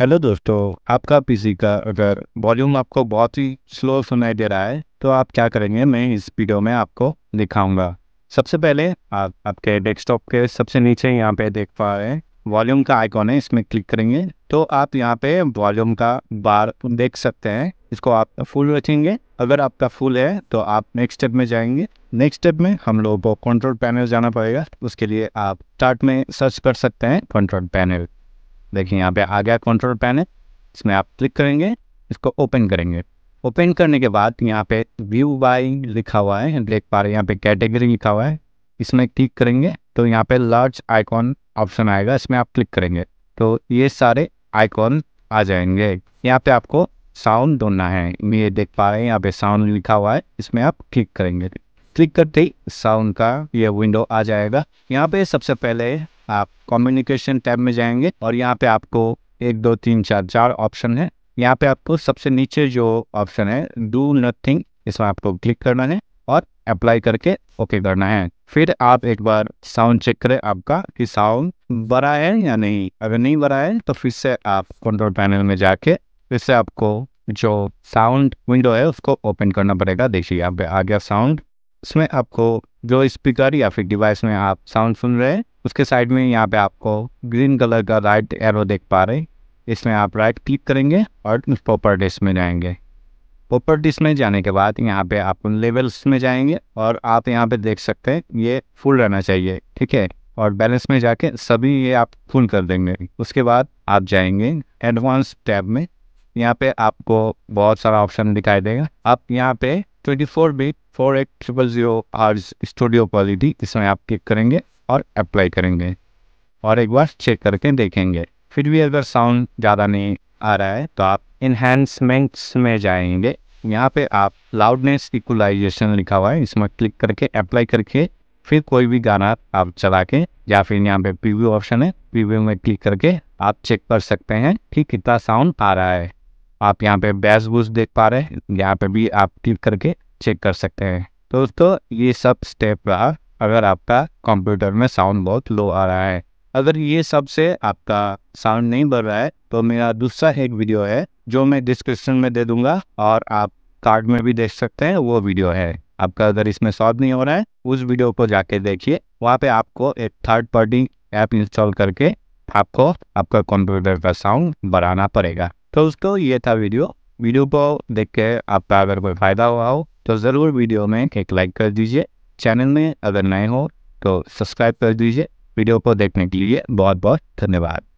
hello दोस्तों आपका PC का अगर वॉल्यूम आपको बहुत ही स्लो सुनाई दे रहा है तो आप क्या करेंगे मैं इस वीडियो में आपको दिखाऊंगा सबसे पहले आप आपके डेस्कटॉप के सबसे नीचे यहाँ पे देख पा रहे हैं वॉल्यूम का आइकॉन है इसमें क्लिक करेंगे तो आप यहाँ पे वॉल्यूम का बार देख सकते हैं इसको आप फुल रखेंगे अगर आपका फुल है तो आप नेक्स्ट स्टेप में जाएंगे नेक्स्ट स्टेप में हम लोगों को कंट्रोल पैनल जाना पड़ेगा उसके लिए आप स्टार्ट में सर्च कर सकते हैं कंट्रोल पैनल देखिए यहाँ पे आ गया कंट्रोल पैनल इसमें आप क्लिक करेंगे इसको ओपन करेंगे ओपन करने के बाद यहाँ पे व्यू बाई लिखा हुआ है देख पा रहे यहाँ पे कैटेगरी लिखा हुआ है इसमें क्लिक करेंगे तो यहाँ पे लार्ज आइकॉन ऑप्शन आएगा इसमें आप क्लिक करेंगे तो ये सारे आइकॉन आ जाएंगे यहाँ पे आपको साउंड ढूंढना है मैं ये देख पा रहे हैं यहाँ पे साउंड लिखा हुआ है इसमें आप क्लिक करेंगे क्लिक करते ही साउंड का ये विंडो आ जाएगा यहाँ पे सबसे पहले आप कम्युनिकेशन टैब में जाएंगे और यहाँ पे आपको एक दो तीन चार चार ऑप्शन है यहाँ पे आपको सबसे नीचे जो ऑप्शन है डू नथिंग इसमें आपको क्लिक करना है और अप्लाई करके ओके करना है फिर आप एक बार साउंड चेक करें आपका कि साउंड बड़ा है या नहीं अगर नहीं बड़ा है तो फिर से आप कंट्रोल पैनल में जाके फिर से आपको जो साउंड विंडो है उसको ओपन करना पड़ेगा देखिए यहाँ पे आ गया साउंड इसमें आपको जो स्पीकर या फिर डिवाइस में आप साउंड सुन रहे हैं उसके साइड में यहाँ पे आपको ग्रीन कलर का राइट एरो देख पा रहे हैं इसमें आप राइट क्लिक करेंगे और प्रॉपर्टीज़ में जाएंगे प्रॉपर्टीज़ में जाने के बाद यहाँ पे आप लेवल्स में जाएंगे और आप यहाँ पे देख सकते हैं ये फुल रहना चाहिए ठीक है और बैलेंस में जाके सभी ये आप फुल कर देंगे उसके बाद आप जाएंगे एडवांस टैब में यहाँ पे आपको बहुत सारा ऑप्शन दिखाई देगा आप यहाँ पे twenty four bit four eight triple zero आर्ज स्टूडियो क्वालिटी इसमें आप क्लिक करेंगे और अप्लाई करेंगे और एक बार चेक करके देखेंगे फिर भी अगर साउंड ज़्यादा नहीं आ रहा है तो आप इन्हेंसमेंट्स में जाएंगे यहाँ पे आप लाउडनेस इक्वलाइजेशन लिखा हुआ है इसमें क्लिक करके अप्लाई करके फिर कोई भी गाना आप चला के या फिर यहाँ पे प्रीव्यू ऑप्शन है प्रीव्यू में क्लिक करके आप चेक कर सकते हैं कि कितना साउंड आ रहा है आप यहाँ पे बैस बूस देख पा रहे हैं यहाँ पे भी आप क्लिक करके चेक कर सकते हैं दोस्तों ये सब स्टेप रहा अगर आपका कंप्यूटर में साउंड बहुत लो आ रहा है अगर ये सब से आपका साउंड नहीं बढ़ रहा है तो मेरा दूसरा एक वीडियो है जो मैं डिस्क्रिप्शन में दे दूंगा और आप कार्ड में भी देख सकते हैं वो वीडियो है आपका अगर इसमें सॉल्व नहीं हो रहा है उस वीडियो को जाके देखिए वहाँ पे आपको एक थर्ड पार्टी ऐप इंस्टॉल करके आपको आपका कंप्यूटर का साउंड बढ़ाना पड़ेगा तो दोस्तों ये था वीडियो वीडियो को देख के आपका अगर कोई फ़ायदा हुआ हो तो ज़रूर वीडियो में एक लाइक कर दीजिए चैनल में अगर नए हो तो सब्सक्राइब कर दीजिए वीडियो को देखने के लिए बहुत बहुत धन्यवाद